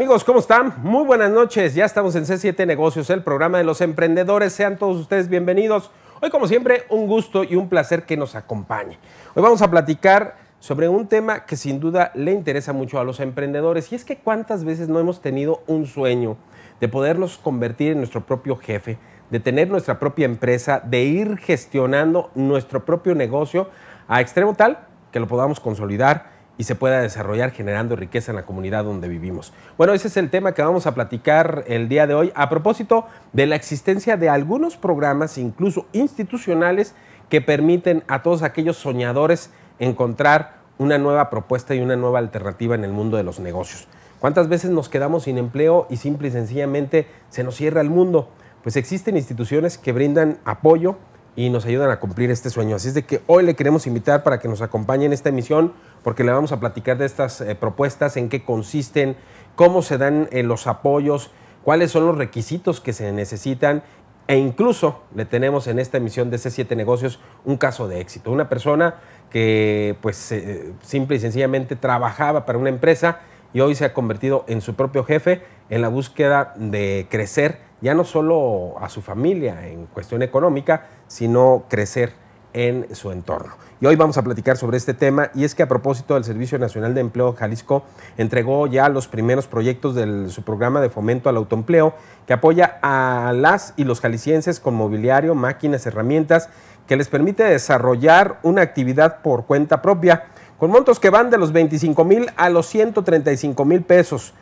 amigos? ¿Cómo están? Muy buenas noches. Ya estamos en C7 Negocios, el programa de los emprendedores. Sean todos ustedes bienvenidos. Hoy, como siempre, un gusto y un placer que nos acompañe. Hoy vamos a platicar sobre un tema que sin duda le interesa mucho a los emprendedores y es que cuántas veces no hemos tenido un sueño de podernos convertir en nuestro propio jefe, de tener nuestra propia empresa, de ir gestionando nuestro propio negocio a extremo tal que lo podamos consolidar y se pueda desarrollar generando riqueza en la comunidad donde vivimos. Bueno, ese es el tema que vamos a platicar el día de hoy a propósito de la existencia de algunos programas, incluso institucionales, que permiten a todos aquellos soñadores encontrar una nueva propuesta y una nueva alternativa en el mundo de los negocios. ¿Cuántas veces nos quedamos sin empleo y simple y sencillamente se nos cierra el mundo? Pues existen instituciones que brindan apoyo, y nos ayudan a cumplir este sueño. Así es de que hoy le queremos invitar para que nos acompañe en esta emisión porque le vamos a platicar de estas eh, propuestas, en qué consisten, cómo se dan eh, los apoyos, cuáles son los requisitos que se necesitan e incluso le tenemos en esta emisión de C7 Negocios un caso de éxito. Una persona que pues eh, simple y sencillamente trabajaba para una empresa y hoy se ha convertido en su propio jefe en la búsqueda de crecer ya no solo a su familia en cuestión económica, sino crecer en su entorno. Y hoy vamos a platicar sobre este tema y es que a propósito del Servicio Nacional de Empleo Jalisco entregó ya los primeros proyectos de su programa de fomento al autoempleo que apoya a las y los jaliscienses con mobiliario, máquinas, herramientas que les permite desarrollar una actividad por cuenta propia con montos que van de los 25 mil a los 135 mil pesos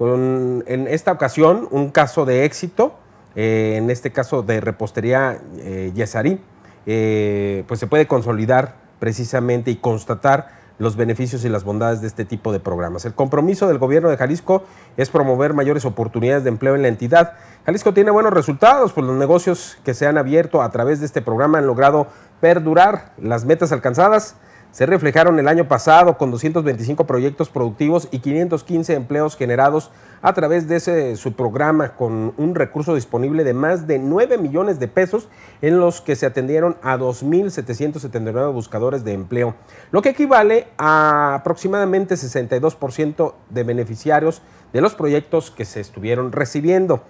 en esta ocasión, un caso de éxito, eh, en este caso de repostería Yesari, eh, Yesarí, eh, pues se puede consolidar precisamente y constatar los beneficios y las bondades de este tipo de programas. El compromiso del gobierno de Jalisco es promover mayores oportunidades de empleo en la entidad. Jalisco tiene buenos resultados, pues los negocios que se han abierto a través de este programa han logrado perdurar las metas alcanzadas se reflejaron el año pasado con 225 proyectos productivos y 515 empleos generados a través de ese, su programa con un recurso disponible de más de 9 millones de pesos en los que se atendieron a 2.779 buscadores de empleo, lo que equivale a aproximadamente 62% de beneficiarios de los proyectos que se estuvieron recibiendo.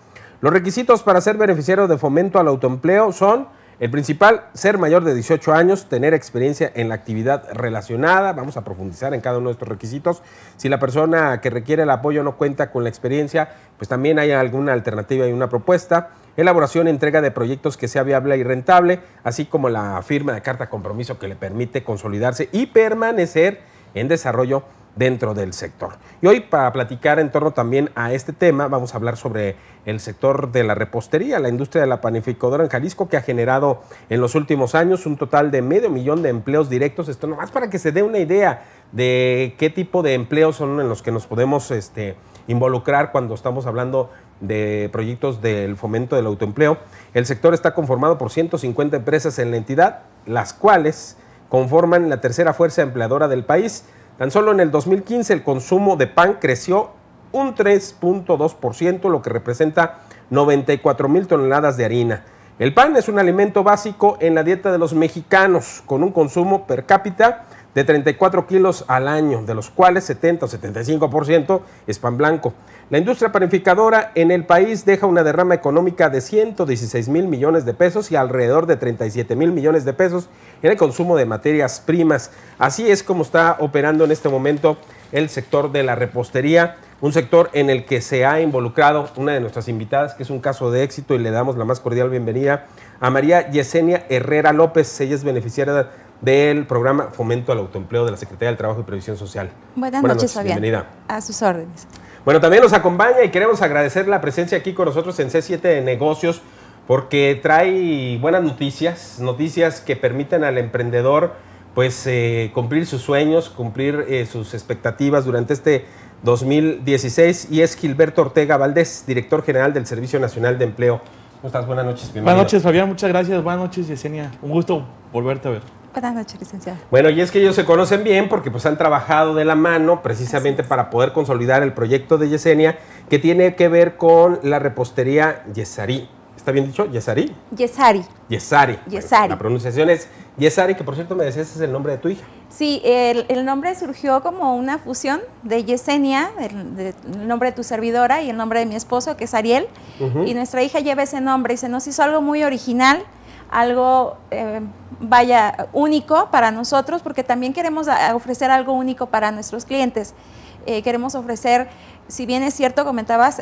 Los requisitos para ser beneficiario de fomento al autoempleo son el principal, ser mayor de 18 años, tener experiencia en la actividad relacionada. Vamos a profundizar en cada uno de estos requisitos. Si la persona que requiere el apoyo no cuenta con la experiencia, pues también hay alguna alternativa y una propuesta. Elaboración, entrega de proyectos que sea viable y rentable, así como la firma de carta compromiso que le permite consolidarse y permanecer en desarrollo dentro del sector. Y hoy para platicar en torno también a este tema vamos a hablar sobre el sector de la repostería, la industria de la panificadora en Jalisco que ha generado en los últimos años un total de medio millón de empleos directos. Esto nomás para que se dé una idea de qué tipo de empleos son en los que nos podemos este, involucrar cuando estamos hablando de proyectos del fomento del autoempleo. El sector está conformado por 150 empresas en la entidad, las cuales conforman la tercera fuerza empleadora del país Tan solo en el 2015 el consumo de pan creció un 3.2%, lo que representa 94 mil toneladas de harina. El pan es un alimento básico en la dieta de los mexicanos, con un consumo per cápita de 34 kilos al año, de los cuales 70 o 75% es pan blanco. La industria panificadora en el país deja una derrama económica de 116 mil millones de pesos y alrededor de 37 mil millones de pesos en el consumo de materias primas. Así es como está operando en este momento el sector de la repostería, un sector en el que se ha involucrado una de nuestras invitadas, que es un caso de éxito y le damos la más cordial bienvenida a María Yesenia Herrera López. Ella es beneficiaria del programa Fomento al Autoempleo de la Secretaría del Trabajo y Previsión Social. Buenas, noches, Fabián. A sus órdenes. Bueno, también nos acompaña y queremos agradecer la presencia aquí con nosotros en C7 de Negocios porque trae buenas noticias, noticias que permiten al emprendedor pues eh, cumplir sus sueños, cumplir eh, sus expectativas durante este 2016 y es Gilberto Ortega Valdés, director general del Servicio Nacional de Empleo. ¿Cómo estás? Buenas noches. Buenas noches, Fabián. Muchas gracias. Buenas noches, Yesenia. Un gusto volverte a ver. Buenas noches, licenciado. Bueno, y es que ellos se conocen bien porque pues han trabajado de la mano precisamente para poder consolidar el proyecto de Yesenia que tiene que ver con la repostería Yesari. ¿Está bien dicho? ¿Yesari? Yesari. Yesari. Yesari. la pronunciación es Yesari, que por cierto me decías es el nombre de tu hija. Sí, el, nombre surgió como una fusión de Yesenia, el, nombre de tu servidora y el nombre de mi esposo, que es Ariel. Y nuestra hija lleva ese nombre y se nos hizo algo muy original algo, eh, vaya, único para nosotros, porque también queremos eh, ofrecer algo único para nuestros clientes. Eh, queremos ofrecer, si bien es cierto, comentabas,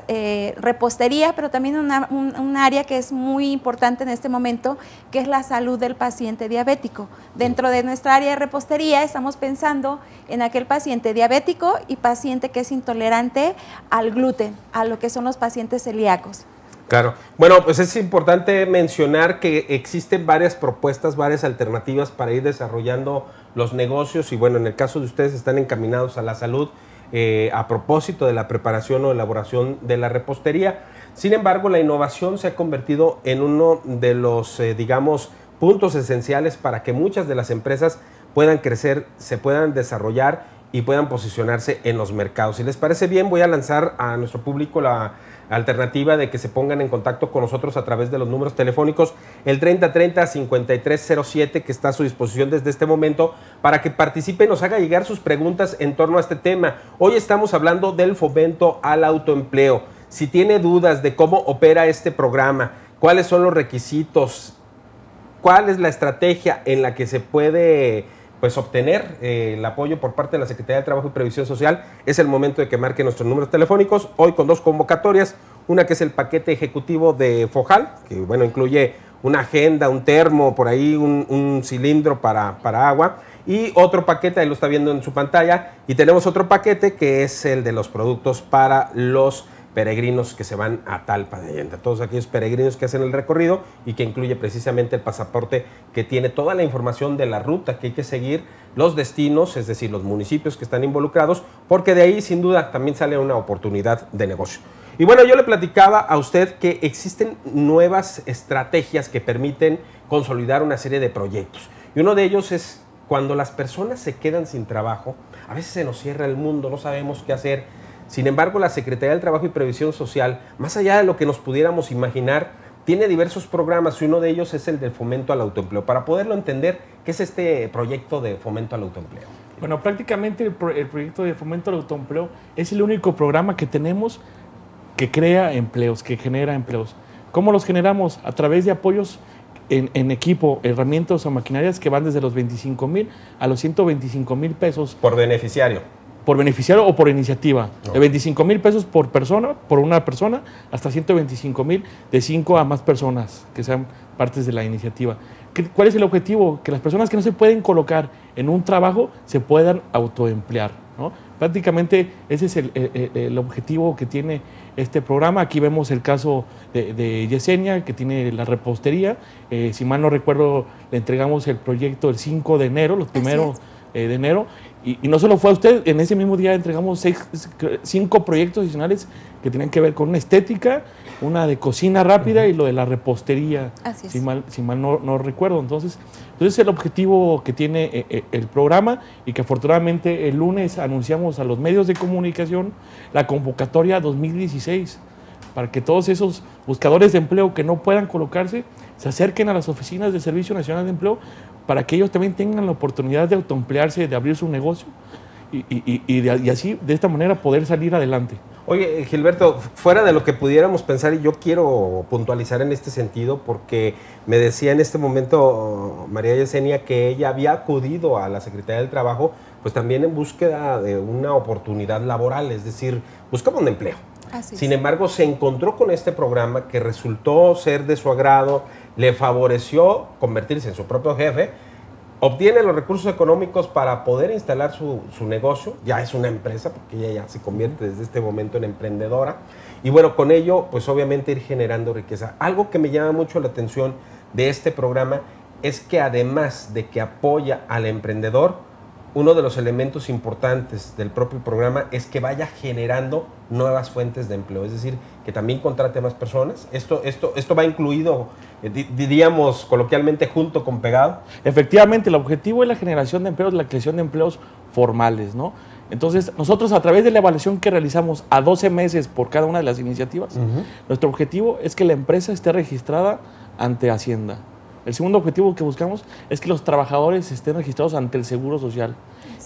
repostería, pero también un, área que es muy importante en este momento, que es la salud del paciente diabético. Dentro de nuestra área de repostería estamos pensando en aquel paciente diabético y paciente que es intolerante al gluten, a lo que son los pacientes celíacos. Claro. Bueno, pues es importante mencionar que existen varias propuestas, varias alternativas para ir desarrollando los negocios y bueno, en el caso de ustedes están encaminados a la salud eh, a propósito de la preparación o elaboración de la repostería. Sin embargo, la innovación se ha convertido en uno de los, eh, digamos, puntos esenciales para que muchas de las empresas puedan crecer, se puedan desarrollar y puedan posicionarse en los mercados. Si les parece bien, voy a lanzar a nuestro público la alternativa de que se pongan en contacto con nosotros a través de los números telefónicos el 3030-5307 que está a su disposición desde este momento para que participe nos haga llegar sus preguntas en torno a este tema. Hoy estamos hablando del fomento al autoempleo. Si tiene dudas de cómo opera este programa, cuáles son los requisitos, cuál es la estrategia en la que se puede pues obtener eh, el apoyo por parte de la Secretaría de Trabajo y Previsión Social, es el momento de que marque nuestros números telefónicos, hoy con dos convocatorias, una que es el paquete ejecutivo de Fojal, que bueno, incluye una agenda, un termo, por ahí un, cilindro para, para agua, y otro paquete, ahí lo está viendo en su pantalla, y tenemos otro paquete que es el de los productos para los peregrinos que se van a Talpa de Allende, todos aquellos peregrinos que hacen el recorrido y que incluye precisamente el pasaporte que tiene toda la información de la ruta que hay que seguir, los destinos, es decir, los municipios que están involucrados, porque de ahí sin duda también sale una oportunidad de negocio. Y bueno, yo le platicaba a usted que existen nuevas estrategias que permiten consolidar una serie de proyectos. Y uno de ellos es cuando las personas se quedan sin trabajo, a veces se nos cierra el mundo, no sabemos qué hacer sin embargo, la Secretaría del Trabajo y Previsión Social, más allá de lo que nos pudiéramos imaginar, tiene diversos programas y uno de ellos es el del fomento al autoempleo. Para poderlo entender, ¿qué es este proyecto de fomento al autoempleo? Bueno, prácticamente el, proyecto de fomento al autoempleo es el único programa que tenemos que crea empleos, que genera empleos. ¿Cómo los generamos? A través de apoyos en, en, equipo, herramientas o maquinarias que van desde los 25 mil a los 125 mil pesos. Por beneficiario por beneficiario o por iniciativa. De 25 mil pesos por persona, por una persona, hasta 125 mil de 5 a más personas que sean partes de la iniciativa. ¿Cuál es el objetivo? Que las personas que no se pueden colocar en un trabajo se puedan autoemplear. ¿no? Prácticamente ese es el, objetivo que tiene este programa. Aquí vemos el caso de, Yesenia, que tiene la repostería. Eh, si mal no recuerdo, le entregamos el proyecto el 5 de enero, los primeros eh, de enero y, no solo fue a usted, en ese mismo día entregamos seis, cinco proyectos adicionales que tenían que ver con una estética, una de cocina rápida y lo de la repostería, si mal, si mal no, recuerdo. Entonces, entonces el objetivo que tiene eh, eh, el programa y que afortunadamente el lunes anunciamos a los medios de comunicación la convocatoria 2016 para que todos esos buscadores de empleo que no puedan colocarse se acerquen a las oficinas del Servicio Nacional de Empleo para que ellos también tengan la oportunidad de autoemplearse, de abrir su negocio y, y, y, y así, de esta manera, poder salir adelante. Oye, eh, Gilberto, fuera de lo que pudiéramos pensar, y yo quiero puntualizar en este sentido, porque me decía en este momento oh, María Yesenia que ella había acudido a la Secretaría del Trabajo, pues también en búsqueda de una oportunidad laboral, es decir, buscaba un empleo. Así Sin embargo, se encontró con este programa que resultó ser de su agrado, le favoreció convertirse en su propio jefe, obtiene los recursos económicos para poder instalar su, negocio, ya es una empresa, porque ella ya se convierte desde este momento en emprendedora, y bueno, con ello, pues obviamente ir generando riqueza. Algo que me llama mucho la atención de este programa es que además de que apoya al emprendedor, uno de los elementos importantes del propio programa es que vaya generando nuevas fuentes de empleo, es decir, que también contrate más personas. Esto, esto, esto va incluido, eh, diríamos coloquialmente, junto con pegado. Efectivamente, el objetivo es la generación de empleos, la creación de empleos formales, ¿no? Entonces, nosotros a través de la evaluación que realizamos a 12 meses por cada una de las iniciativas, nuestro objetivo es que la empresa esté registrada ante Hacienda. El segundo objetivo que buscamos es que los trabajadores estén registrados ante el Seguro Social.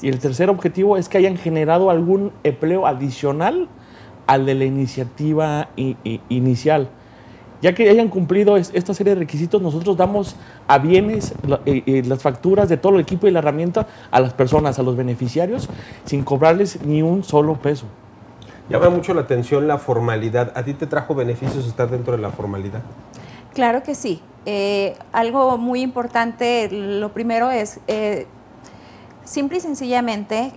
Y el tercer objetivo es que hayan generado algún empleo adicional al de la iniciativa inicial. Ya que hayan cumplido esta serie de requisitos, nosotros damos a bienes las facturas de todo el equipo y la herramienta a las personas, a los beneficiarios, sin cobrarles ni un solo peso. Llama mucho la atención la formalidad. ¿A ti te trajo beneficios estar dentro de la formalidad? Claro que sí. Eh, algo muy importante, lo primero es, eh, simple y sencillamente,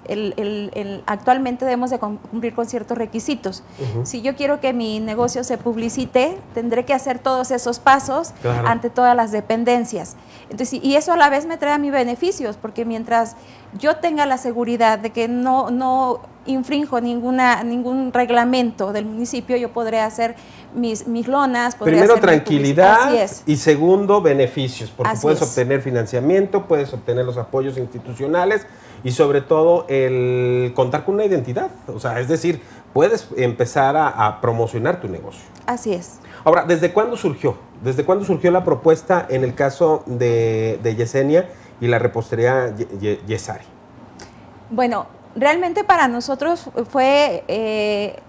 actualmente debemos de cumplir con ciertos requisitos. Si yo quiero que mi negocio se publicite, tendré que hacer todos esos pasos ante todas las dependencias. Entonces, y eso a la vez me trae a mis beneficios, porque mientras yo tenga la seguridad de que no infringo ninguna, ningún reglamento del municipio, yo podré hacer mis, mis lonas. Primero, hacer tranquilidad y segundo, beneficios, porque puedes obtener financiamiento, puedes obtener los apoyos institucionales y sobre todo el contar con una identidad. O sea, es decir, puedes empezar a, promocionar tu negocio. Así es. Ahora, ¿desde cuándo surgió? ¿Desde cuándo surgió la propuesta en el caso de, de Yesenia y la repostería Yesari? Bueno, realmente para nosotros fue eh,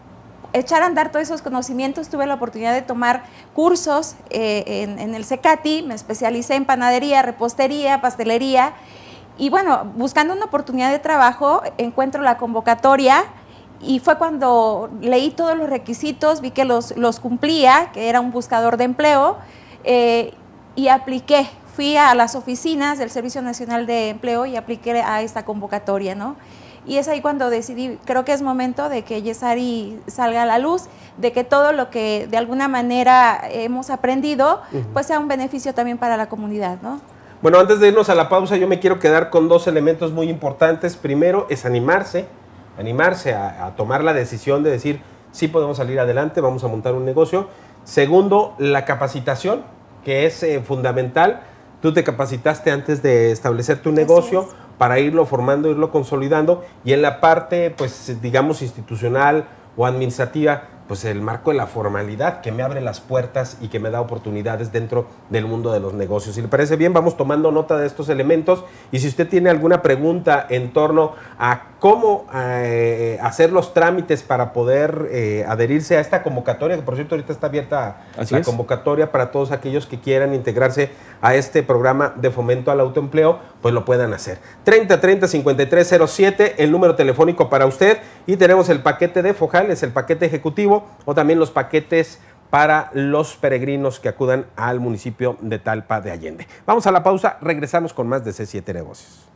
echar a andar todos esos conocimientos. Tuve la oportunidad de tomar cursos eh, en, el CECATI, me especialicé en panadería, repostería, pastelería. Y bueno, buscando una oportunidad de trabajo, encuentro la convocatoria y fue cuando leí todos los requisitos, vi que los, los cumplía, que era un buscador de empleo, eh, y apliqué. Fui a las oficinas del Servicio Nacional de Empleo y apliqué a esta convocatoria, ¿no? Y es ahí cuando decidí, creo que es momento de que Yesari salga a la luz, de que todo lo que de alguna manera hemos aprendido, pues sea un beneficio también para la comunidad, ¿no? Bueno, antes de irnos a la pausa, yo me quiero quedar con dos elementos muy importantes. Primero es animarse, animarse a, tomar la decisión de decir, sí podemos salir adelante, vamos a montar un negocio. Segundo, la capacitación, que es eh, fundamental. Tú te capacitaste antes de establecer tu negocio para irlo formando, irlo consolidando y en la parte, pues digamos, institucional o administrativa, pues el marco de la formalidad que me abre las puertas y que me da oportunidades dentro del mundo de los negocios. Si le parece bien, vamos tomando nota de estos elementos y si usted tiene alguna pregunta en torno a cómo eh, hacer los trámites para poder eh, adherirse a esta convocatoria, que por cierto ahorita está abierta la convocatoria para todos aquellos que quieran integrarse a este programa de fomento al autoempleo, pues lo puedan hacer. 30 30 53 el número telefónico para usted. Y tenemos el paquete de Fojales, el paquete ejecutivo o también los paquetes para los peregrinos que acudan al municipio de Talpa de Allende. Vamos a la pausa, regresamos con más de C7 Negocios.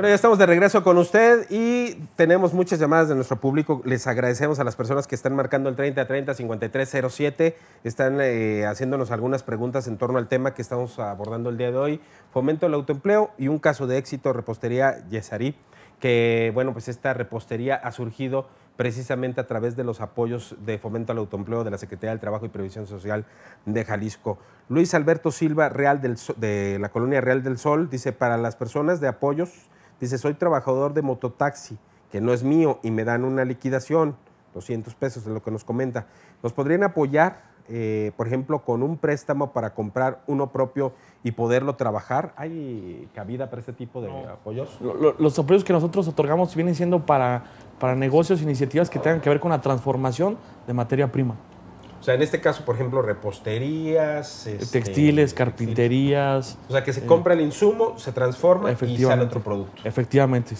Bueno, ya estamos de regreso con usted y tenemos muchas llamadas de nuestro público. Les agradecemos a las personas que están marcando el 3030 5307. Están eh, haciéndonos algunas preguntas en torno al tema que estamos abordando el día de hoy. Fomento al autoempleo y un caso de éxito, repostería Yesarí, que bueno, pues esta repostería ha surgido precisamente a través de los apoyos de fomento al autoempleo de la Secretaría del Trabajo y Previsión Social de Jalisco. Luis Alberto Silva, Real del, de la Colonia Real del Sol, dice, para las personas de apoyos Dice, soy trabajador de mototaxi, que no es mío, y me dan una liquidación, 200 pesos es lo que nos comenta. ¿Nos podrían apoyar, eh, por ejemplo, con un préstamo para comprar uno propio y poderlo trabajar? ¿Hay cabida para este tipo de apoyos? los apoyos que nosotros otorgamos vienen siendo para, para negocios, iniciativas que tengan que ver con la transformación de materia prima en este caso, por ejemplo, reposterías, este, textiles, carpinterías. O sea, que se eh, compra el insumo, se transforma y sale otro producto. Efectivamente.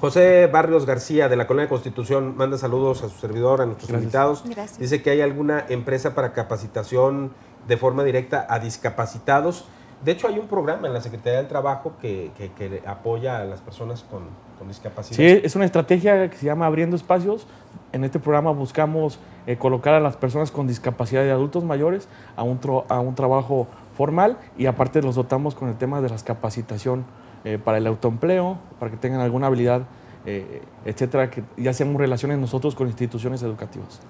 José Barrios García de la Colonia Constitución manda saludos a su servidor, a nuestros invitados. Dice que hay alguna empresa para capacitación de forma directa a discapacitados. De hecho, hay un programa en la Secretaría del Trabajo que, apoya a las personas con, con discapacidad. Sí, es una estrategia que se llama Abriendo Espacios en este programa buscamos eh, colocar a las personas con discapacidad de adultos mayores a un, a un trabajo formal y aparte los dotamos con el tema de las capacitación eh, para el autoempleo, para que tengan alguna habilidad, eh, etcétera, que ya hacemos relaciones nosotros con instituciones educativas.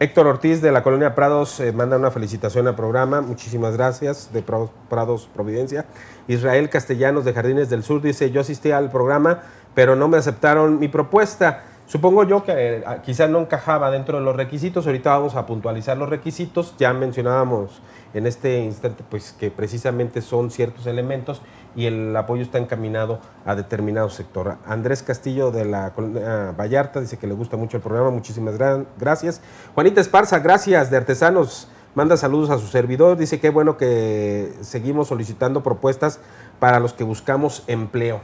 Héctor Ortiz de la Colonia Prados manda una felicitación al programa. Muchísimas gracias de Prados Providencia. Israel Castellanos de Jardines del Sur dice, yo asistí al programa, pero no me aceptaron mi propuesta. Supongo yo que eh, quizá quizás no encajaba dentro de los requisitos, ahorita vamos a puntualizar los requisitos, ya mencionábamos en este instante pues que precisamente son ciertos elementos y el apoyo está encaminado a determinado sector. Andrés Castillo de la Vallarta dice que le gusta mucho el programa, muchísimas gracias. Juanita Esparza, gracias de Artesanos manda saludos a su servidor, dice que bueno que seguimos solicitando propuestas para los que buscamos empleo.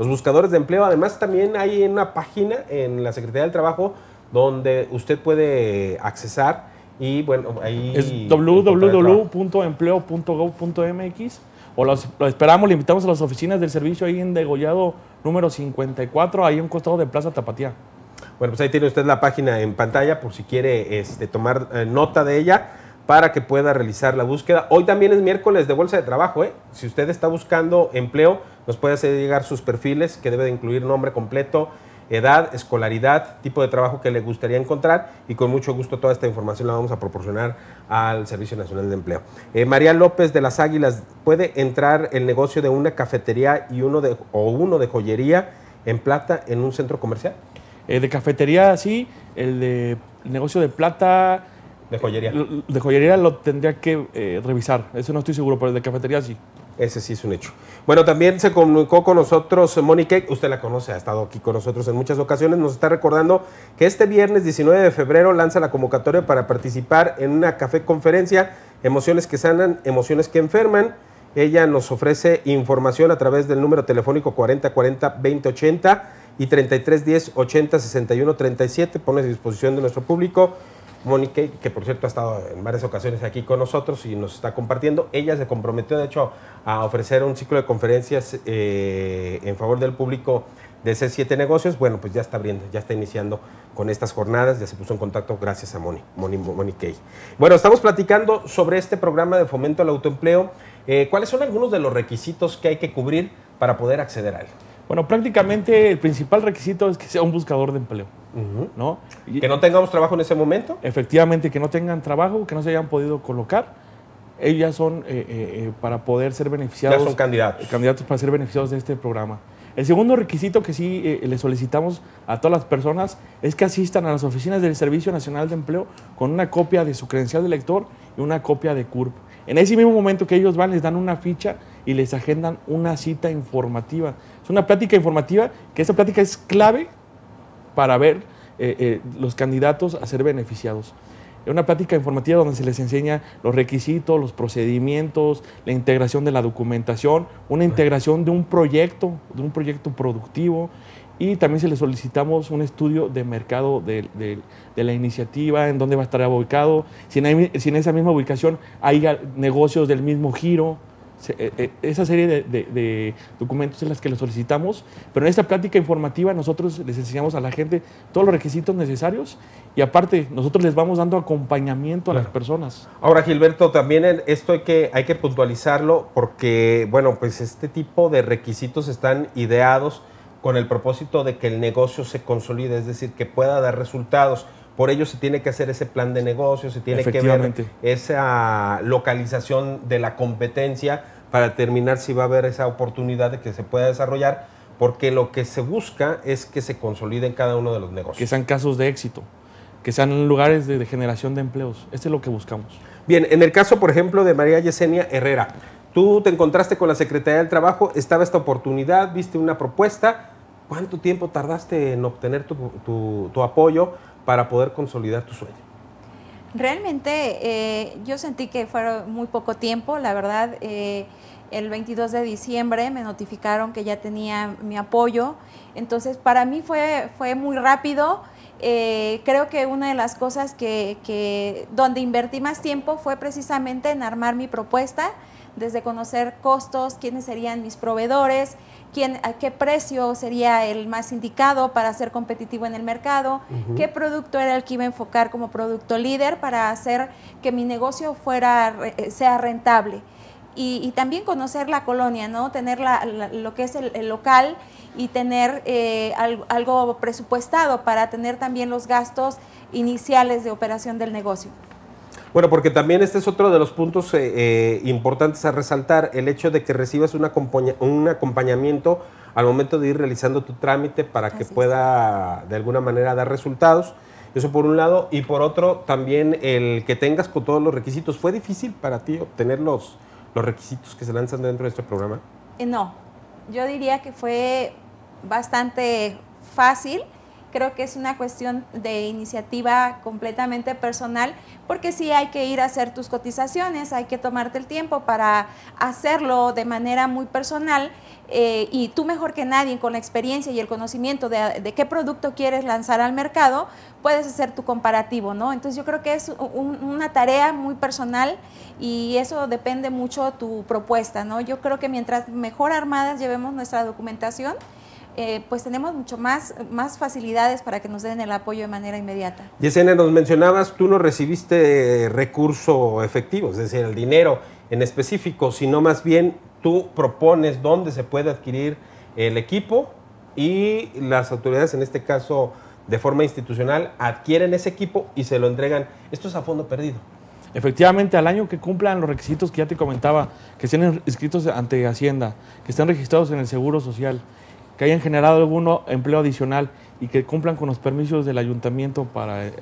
Los buscadores de empleo, además también hay una página en la Secretaría del Trabajo donde usted puede accesar y bueno, ahí... Es www.empleo.gov.mx o lo esperamos, le invitamos a las oficinas del servicio ahí en Degollado número 54, ahí en un costado de Plaza Tapatía. Bueno, pues ahí tiene usted la página en pantalla por si quiere este, tomar eh, nota de ella para que pueda realizar la búsqueda. Hoy también es miércoles de bolsa de trabajo. ¿eh? Si usted está buscando empleo, nos puede hacer llegar sus perfiles, que debe de incluir nombre completo, edad, escolaridad, tipo de trabajo que le gustaría encontrar y con mucho gusto toda esta información la vamos a proporcionar al Servicio Nacional de Empleo. Eh, María López de las Águilas, ¿puede entrar el negocio de una cafetería y uno de, o uno de joyería en plata en un centro comercial? Eh, de cafetería sí, el de el negocio de plata de joyería. De joyería lo tendría que eh, revisar. Eso no estoy seguro, pero el de cafetería sí. Ese sí es un hecho. Bueno, también se comunicó con nosotros Mónica, usted la conoce, ha estado aquí con nosotros en muchas ocasiones, nos está recordando que este viernes 19 de febrero lanza la convocatoria para participar en una café conferencia, emociones que sanan, emociones que enferman. Ella nos ofrece información a través del número telefónico 4040-2080 y 3310 37 Pone a disposición de nuestro público Monique, que por cierto ha estado en varias ocasiones aquí con nosotros y nos está compartiendo. Ella se comprometió, de hecho, a ofrecer un ciclo de conferencias eh, en favor del público de C7 Negocios. Bueno, pues ya está abriendo, ya está iniciando con estas jornadas, ya se puso en contacto gracias a Monique. Bueno, estamos platicando sobre este programa de fomento al autoempleo. Eh, ¿Cuáles son algunos de los requisitos que hay que cubrir para poder acceder a él? Bueno, prácticamente el principal requisito es que sea un buscador de empleo. ¿no? Que no tengamos trabajo en ese momento. Efectivamente, que no tengan trabajo, que no se hayan podido colocar. Ellas son eh, eh, eh, para poder ser beneficiados. Ya son candidatos. Candidatos para ser beneficiados de este programa. El segundo requisito que sí le solicitamos a todas las personas es que asistan a las oficinas del Servicio Nacional de Empleo con una copia de su credencial de lector y una copia de CURP. En ese mismo momento que ellos van, les dan una ficha y les agendan una cita informativa. Es una plática informativa que esa plática es clave para ver eh, eh, los candidatos a ser beneficiados. Es una plática informativa donde se les enseña los requisitos, los procedimientos, la integración de la documentación, una integración de un proyecto, de un proyecto productivo y también se les solicitamos un estudio de mercado de, de, la iniciativa, en dónde va a estar abocado, si en esa misma ubicación hay negocios del mismo giro, eh, eh, esa serie de, documentos en las que los solicitamos, pero en esta plática informativa nosotros les enseñamos a la gente todos los requisitos necesarios y aparte nosotros les vamos dando acompañamiento a las personas. Ahora Gilberto, también esto hay que, hay que puntualizarlo porque, bueno, pues este tipo de requisitos están ideados con el propósito de que el negocio se consolide, es decir, que pueda dar resultados. Por ello se tiene que hacer ese plan de negocio, se tiene que ver esa localización de la competencia para determinar si va a haber esa oportunidad de que se pueda desarrollar, porque lo que se busca es que se consoliden cada uno de los negocios. Que sean casos de éxito, que sean lugares de, generación de empleos. Este es lo que buscamos. Bien, en el caso, por ejemplo, de María Yesenia Herrera, tú te encontraste con la Secretaría del Trabajo, estaba esta oportunidad, viste una propuesta. ¿Cuánto tiempo tardaste en obtener tu apoyo? para poder consolidar tu sueño? Realmente eh, yo sentí que fue muy poco tiempo, la verdad. Eh, el 22 de diciembre me notificaron que ya tenía mi apoyo, entonces para mí fue, fue muy rápido eh, creo que una de las cosas que, donde invertí más tiempo fue precisamente en armar mi propuesta, desde conocer costos, quiénes serían mis proveedores, quién, a qué precio sería el más indicado para ser competitivo en el mercado, qué producto era el que iba a enfocar como producto líder para hacer que mi negocio fuera, eh, sea rentable. Y, también conocer la colonia, ¿no? Tener lo que es el, el local y tener eh, algo presupuestado para tener también los gastos iniciales de operación del negocio. Bueno, porque también este es otro de los puntos eh, eh, importantes a resaltar, el hecho de que recibas un, acompañamiento al momento de ir realizando tu trámite para que pueda de alguna manera dar resultados. Eso por un lado. Y por otro, también el que tengas con todos los requisitos. ¿Fue difícil para ti obtener los, los requisitos que se lanzan dentro de este programa? no, yo diría que fue bastante fácil creo que es una cuestión de iniciativa completamente personal, porque sí hay que ir a hacer tus cotizaciones, hay que tomarte el tiempo para hacerlo de manera muy personal eh, y tú mejor que nadie con la experiencia y el conocimiento de, qué producto quieres lanzar al mercado, puedes hacer tu comparativo, ¿no? Entonces yo creo que es una tarea muy personal y eso depende mucho de tu propuesta, ¿no? Yo creo que mientras mejor armadas llevemos nuestra documentación, eh, pues tenemos mucho más, más facilidades para que nos den el apoyo de manera inmediata. Yesenia, nos mencionabas, tú no recibiste recurso efectivo, es decir, el dinero en específico, sino más bien tú propones dónde se puede adquirir el equipo y las autoridades, en este caso de forma institucional, adquieren ese equipo y se lo entregan. Esto es a fondo perdido. Efectivamente, al año que cumplan los requisitos que ya te comentaba, que estén inscritos ante Hacienda, que estén registrados en el Seguro Social, que hayan generado algún empleo adicional y que cumplan con los permisos del ayuntamiento para, eh,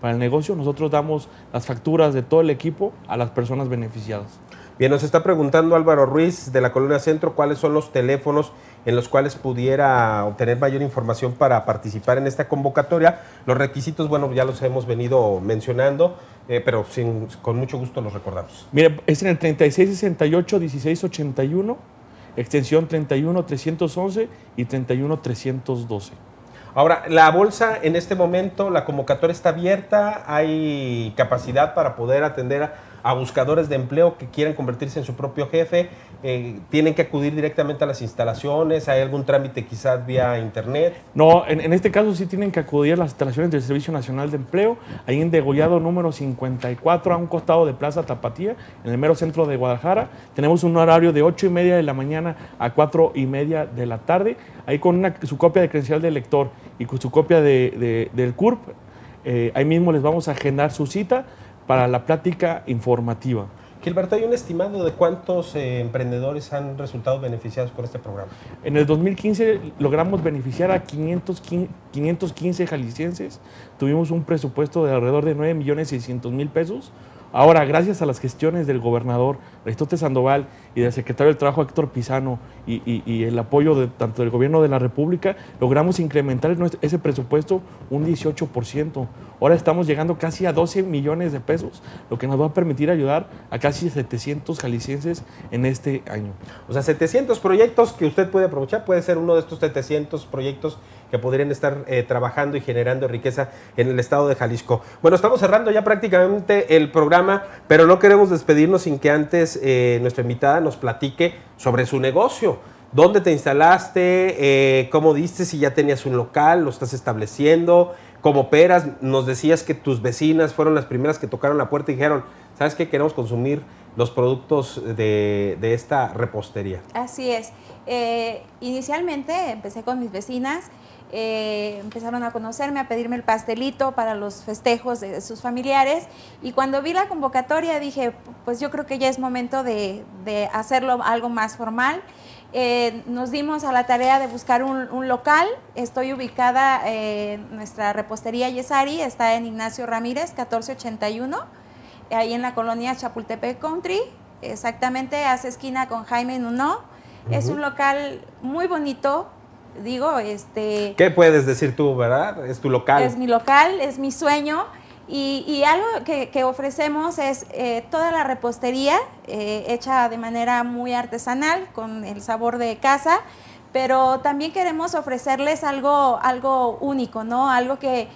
para el negocio, nosotros damos las facturas de todo el equipo a las personas beneficiadas. Bien, nos está preguntando Álvaro Ruiz de la Colonia Centro cuáles son los teléfonos en los cuales pudiera obtener mayor información para participar en esta convocatoria. Los requisitos, bueno, ya los hemos venido mencionando, eh, pero con mucho gusto los recordamos. Mire, es en el 3668 1681 extensión 31311 y 31312. Ahora, la bolsa en este momento, la convocatoria está abierta, hay capacidad para poder atender a a buscadores de empleo que quieran convertirse en su propio jefe, eh, tienen que acudir directamente a las instalaciones, hay algún trámite quizás vía internet. No, en, este caso sí tienen que acudir a las instalaciones del Servicio Nacional de Empleo, ahí en Degollado número 54, a un costado de Plaza Tapatía, en el mero centro de Guadalajara. Tenemos un horario de 8 y media de la mañana a 4 y media de la tarde, ahí con su copia de credencial de lector y con su copia del CURP. Eh, ahí mismo les vamos a agendar su cita para la plática informativa. Gilberto, ¿hay un estimado de cuántos eh, emprendedores han resultado beneficiados por este programa? En el 2015 logramos beneficiar a 515, 515 jaliscienses, tuvimos un presupuesto de alrededor de 9 millones 600 mil pesos. Ahora, gracias a las gestiones del gobernador Aristote Sandoval y del secretario del Trabajo Héctor Pizano y, el apoyo de, tanto del gobierno de la República, logramos incrementar ese presupuesto un 18%. Ahora estamos llegando casi a 12 millones de pesos, lo que nos va a permitir ayudar a casi 700 jaliscienses en este año. O sea, 700 proyectos que usted puede aprovechar, puede ser uno de estos 700 proyectos que podrían estar eh, trabajando y generando riqueza en el estado de Jalisco. Bueno, estamos cerrando ya prácticamente el programa, pero no queremos despedirnos sin que antes eh, nuestra invitada nos platique sobre su negocio. ¿Dónde te instalaste? Eh, ¿Cómo diste? Si ya tenías un local, lo estás estableciendo, cómo operas. Nos decías que tus vecinas fueron las primeras que tocaron la puerta y dijeron, ¿sabes qué? Queremos consumir los productos de, esta repostería. Así es. inicialmente empecé con mis vecinas eh, empezaron a conocerme, a pedirme el pastelito para los festejos de, sus familiares. Y cuando vi la convocatoria dije, pues yo creo que ya es momento de, de hacerlo algo más formal. Eh, nos dimos a la tarea de buscar un, local. Estoy ubicada en nuestra repostería Yesari, está en Ignacio Ramírez, 1481, ahí en la colonia Chapultepec Country, exactamente hace esquina con Jaime Nuno. Es un local muy bonito, digo, este... ¿Qué puedes decir tú, verdad? Es tu local. Es mi local, es mi sueño. Y, algo que, ofrecemos es eh, toda la repostería eh, hecha de manera muy artesanal, con el sabor de casa, pero también queremos ofrecerles algo, algo único, ¿no? Algo que,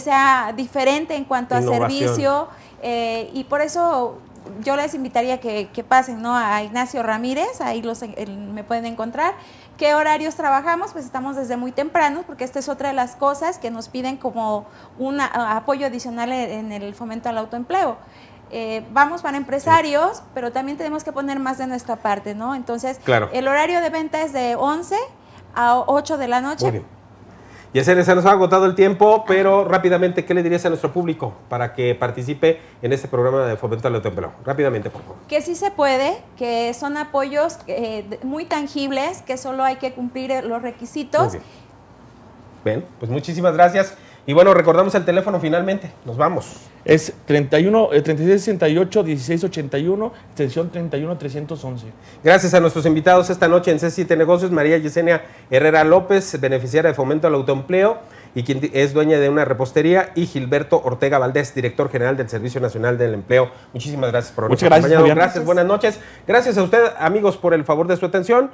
sea diferente en cuanto a servicio. Eh, y por eso yo les invitaría que, que pasen ¿no? a Ignacio Ramírez, ahí los, me pueden encontrar. ¿Qué horarios trabajamos? Pues estamos desde muy temprano, porque esta es otra de las cosas que nos piden como un apoyo adicional en el fomento al autoempleo. Eh, vamos para empresarios, pero también tenemos que poner más de nuestra parte, ¿no? Entonces, claro. el horario de venta es de 11 a 8 de la noche. Ya se nos ha agotado el tiempo, pero rápidamente, ¿qué le dirías a nuestro público para que participe en este programa de Fomentar la Autoempleo? Rápidamente, por favor. Que sí se puede, que son apoyos eh, muy tangibles, que solo hay que cumplir eh, los requisitos. Bien, pues muchísimas gracias. Y bueno, recordamos el teléfono finalmente. Nos vamos. Es 31, 3668 1681, extensión 31311. Gracias a nuestros invitados esta noche en C7 Negocios, María Yesenia Herrera López, beneficiaria de Fomento al Autoempleo y quien es dueña de una repostería, y Gilberto Ortega Valdés, director general del Servicio Nacional del Empleo. Muchísimas gracias por habernos Gracias, gracias, buenas noches. Gracias a usted, amigos, por el favor de su atención.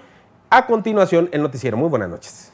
A continuación, el noticiero. Muy buenas noches.